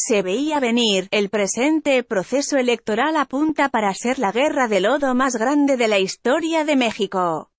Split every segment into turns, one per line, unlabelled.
se veía venir, el presente proceso electoral apunta para ser la guerra de lodo más grande de la historia de México.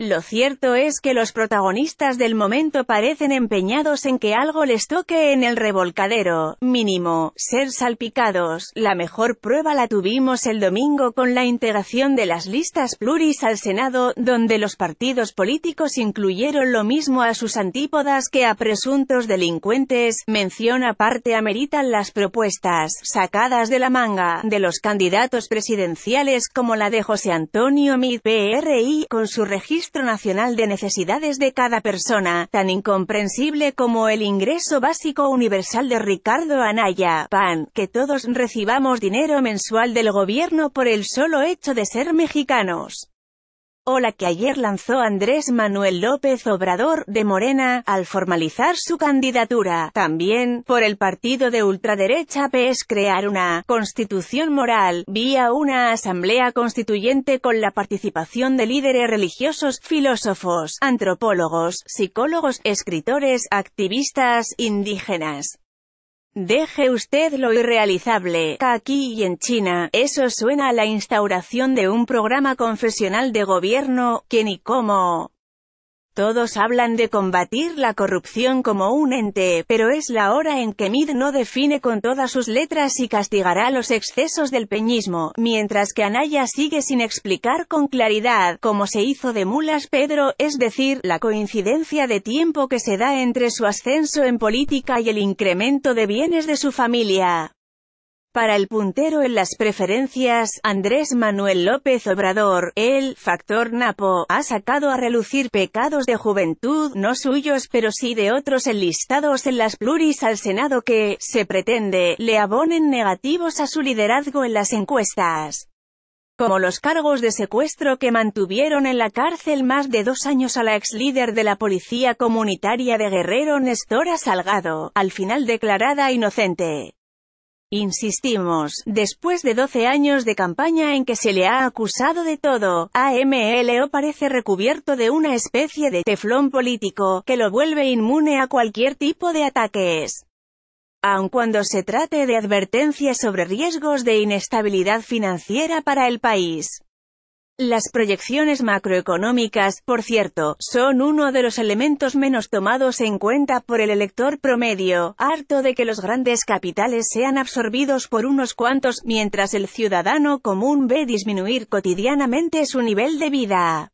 Lo cierto es que los protagonistas del momento parecen empeñados en que algo les toque en el revolcadero, mínimo, ser salpicados. La mejor prueba la tuvimos el domingo con la integración de las listas pluris al Senado, donde los partidos políticos incluyeron lo mismo a sus antípodas que a presuntos delincuentes. Mención aparte ameritan las propuestas, sacadas de la manga, de los candidatos presidenciales como la de José Antonio Mid PRI, con su registro Nacional de Necesidades de cada persona, tan incomprensible como el ingreso básico universal de Ricardo Anaya, PAN, que todos recibamos dinero mensual del gobierno por el solo hecho de ser mexicanos o la que ayer lanzó Andrés Manuel López Obrador, de Morena, al formalizar su candidatura, también, por el partido de ultraderecha PES crear una «constitución moral», vía una asamblea constituyente con la participación de líderes religiosos, filósofos, antropólogos, psicólogos, escritores, activistas, indígenas Deje usted lo irrealizable. Aquí y en China, eso suena a la instauración de un programa confesional de gobierno, que ni cómo. Todos hablan de combatir la corrupción como un ente, pero es la hora en que Mid no define con todas sus letras y castigará los excesos del peñismo, mientras que Anaya sigue sin explicar con claridad cómo se hizo de mulas Pedro, es decir, la coincidencia de tiempo que se da entre su ascenso en política y el incremento de bienes de su familia. Para el puntero en las preferencias, Andrés Manuel López Obrador, el factor Napo, ha sacado a relucir pecados de juventud, no suyos pero sí de otros enlistados en las pluris al Senado que, se pretende, le abonen negativos a su liderazgo en las encuestas. Como los cargos de secuestro que mantuvieron en la cárcel más de dos años a la ex líder de la Policía Comunitaria de Guerrero Nestora Salgado, al final declarada inocente. Insistimos, después de 12 años de campaña en que se le ha acusado de todo, AMLO parece recubierto de una especie de teflón político, que lo vuelve inmune a cualquier tipo de ataques. Aun cuando se trate de advertencias sobre riesgos de inestabilidad financiera para el país. Las proyecciones macroeconómicas, por cierto, son uno de los elementos menos tomados en cuenta por el elector promedio, harto de que los grandes capitales sean absorbidos por unos cuantos, mientras el ciudadano común ve disminuir cotidianamente su nivel de vida.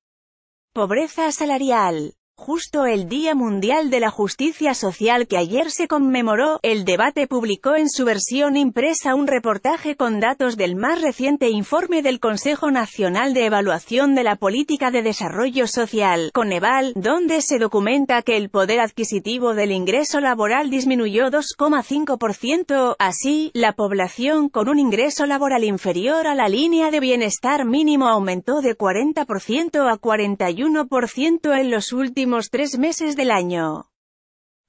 Pobreza salarial. Justo el Día Mundial de la Justicia Social que ayer se conmemoró, el debate publicó en su versión impresa un reportaje con datos del más reciente informe del Consejo Nacional de Evaluación de la Política de Desarrollo Social, Coneval, donde se documenta que el poder adquisitivo del ingreso laboral disminuyó 2,5%, así, la población con un ingreso laboral inferior a la línea de bienestar mínimo aumentó de 40% a 41% en los últimos tres meses del año.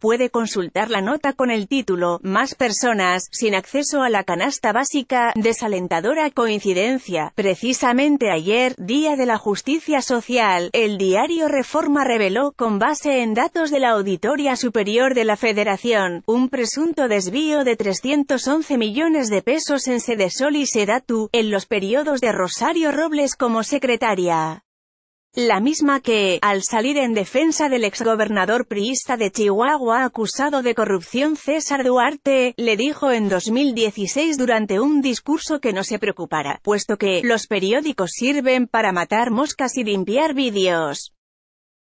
Puede consultar la nota con el título, Más personas, sin acceso a la canasta básica, desalentadora coincidencia. Precisamente ayer, Día de la Justicia Social, el diario Reforma reveló, con base en datos de la Auditoría Superior de la Federación, un presunto desvío de 311 millones de pesos en Sede Sol y Sedatu, en los periodos de Rosario Robles como secretaria. La misma que, al salir en defensa del exgobernador priista de Chihuahua acusado de corrupción César Duarte, le dijo en 2016 durante un discurso que no se preocupara, puesto que, los periódicos sirven para matar moscas y limpiar vídeos.